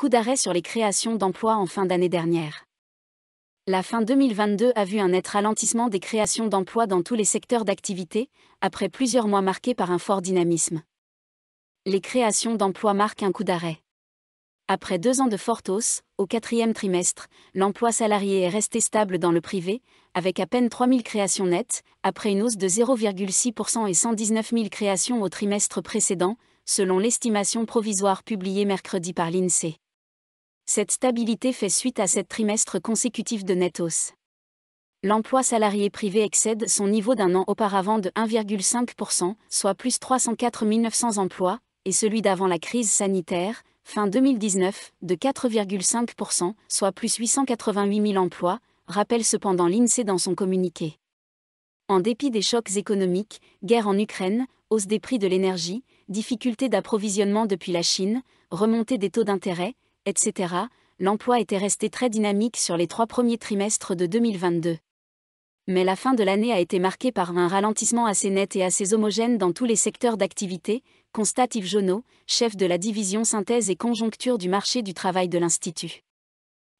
coup d'arrêt sur les créations d'emplois en fin d'année dernière. La fin 2022 a vu un net ralentissement des créations d'emplois dans tous les secteurs d'activité, après plusieurs mois marqués par un fort dynamisme. Les créations d'emplois marquent un coup d'arrêt. Après deux ans de forte hausse, au quatrième trimestre, l'emploi salarié est resté stable dans le privé, avec à peine 3 000 créations nettes, après une hausse de 0,6% et 119 000 créations au trimestre précédent, selon l'estimation provisoire publiée mercredi par l'INSEE. Cette stabilité fait suite à sept trimestres consécutifs de net hausse. L'emploi salarié privé excède son niveau d'un an auparavant de 1,5%, soit plus 304 900 emplois, et celui d'avant la crise sanitaire, fin 2019, de 4,5%, soit plus 888 000 emplois, rappelle cependant l'INSEE dans son communiqué. En dépit des chocs économiques, guerre en Ukraine, hausse des prix de l'énergie, difficultés d'approvisionnement depuis la Chine, remontée des taux d'intérêt, etc., l'emploi était resté très dynamique sur les trois premiers trimestres de 2022. Mais la fin de l'année a été marquée par un ralentissement assez net et assez homogène dans tous les secteurs d'activité, constate Yves Jonot, chef de la division synthèse et conjoncture du marché du travail de l'Institut.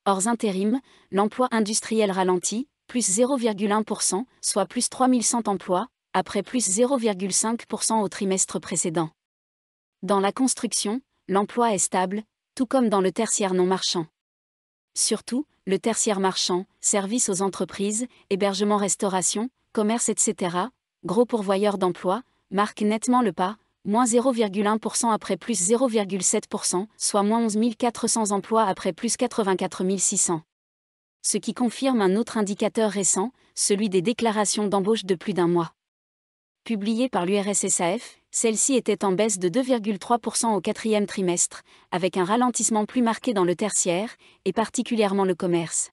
Hors intérim, l'emploi industriel ralentit, plus 0,1%, soit plus 3100 emplois, après plus 0,5% au trimestre précédent. Dans la construction, l'emploi est stable, tout comme dans le tertiaire non marchand. Surtout, le tertiaire marchand, services aux entreprises, hébergement-restauration, commerce, etc., gros pourvoyeur d'emplois, marque nettement le pas, moins 0,1% après plus 0,7%, soit moins 11 400 emplois après plus 84 600. Ce qui confirme un autre indicateur récent, celui des déclarations d'embauche de plus d'un mois. Publié par l'URSSAF, celle-ci était en baisse de 2,3% au quatrième trimestre, avec un ralentissement plus marqué dans le tertiaire, et particulièrement le commerce.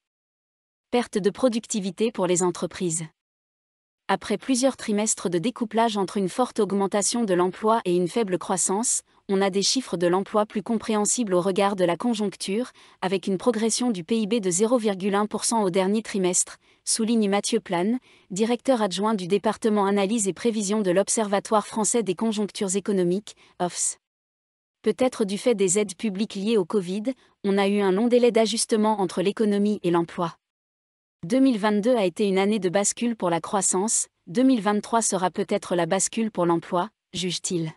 Perte de productivité pour les entreprises. Après plusieurs trimestres de découplage entre une forte augmentation de l'emploi et une faible croissance, on a des chiffres de l'emploi plus compréhensibles au regard de la conjoncture, avec une progression du PIB de 0,1% au dernier trimestre, souligne Mathieu Plane, directeur adjoint du département analyse et prévision de l'Observatoire français des conjonctures économiques, OFS. Peut-être du fait des aides publiques liées au Covid, on a eu un long délai d'ajustement entre l'économie et l'emploi. 2022 a été une année de bascule pour la croissance, 2023 sera peut-être la bascule pour l'emploi, juge-t-il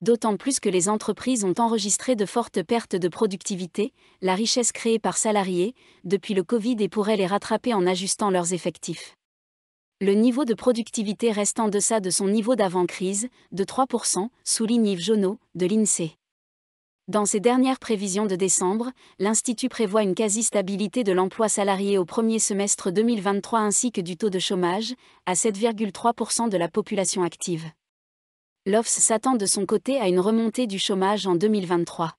d'autant plus que les entreprises ont enregistré de fortes pertes de productivité, la richesse créée par salariés, depuis le Covid et pourraient les rattraper en ajustant leurs effectifs. Le niveau de productivité reste en deçà de son niveau d'avant-crise, de 3%, souligne Yves Jauneau, de l'INSEE. Dans ses dernières prévisions de décembre, l'Institut prévoit une quasi-stabilité de l'emploi salarié au premier semestre 2023 ainsi que du taux de chômage, à 7,3% de la population active l'OFS s'attend de son côté à une remontée du chômage en 2023.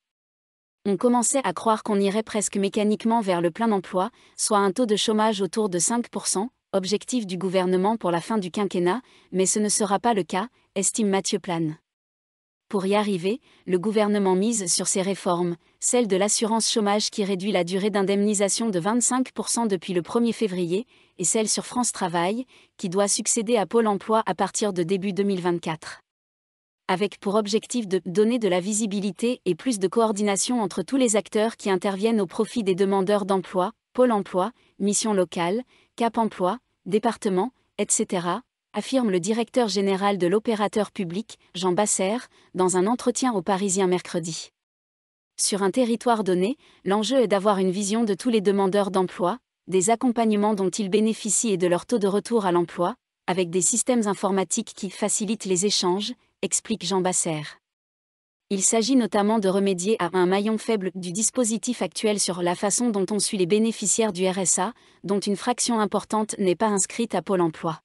On commençait à croire qu'on irait presque mécaniquement vers le plein emploi, soit un taux de chômage autour de 5%, objectif du gouvernement pour la fin du quinquennat, mais ce ne sera pas le cas, estime Mathieu Plane. Pour y arriver, le gouvernement mise sur ses réformes, celle de l'assurance chômage qui réduit la durée d'indemnisation de 25% depuis le 1er février, et celle sur France Travail, qui doit succéder à Pôle Emploi à partir de début 2024 avec pour objectif de donner de la visibilité et plus de coordination entre tous les acteurs qui interviennent au profit des demandeurs d'emploi, Pôle emploi, Mission locale, Cap emploi, département, etc., affirme le directeur général de l'opérateur public, Jean Basser, dans un entretien au Parisien mercredi. Sur un territoire donné, l'enjeu est d'avoir une vision de tous les demandeurs d'emploi, des accompagnements dont ils bénéficient et de leur taux de retour à l'emploi, avec des systèmes informatiques qui facilitent les échanges, explique Jean Basser. Il s'agit notamment de remédier à un maillon faible du dispositif actuel sur la façon dont on suit les bénéficiaires du RSA, dont une fraction importante n'est pas inscrite à Pôle emploi.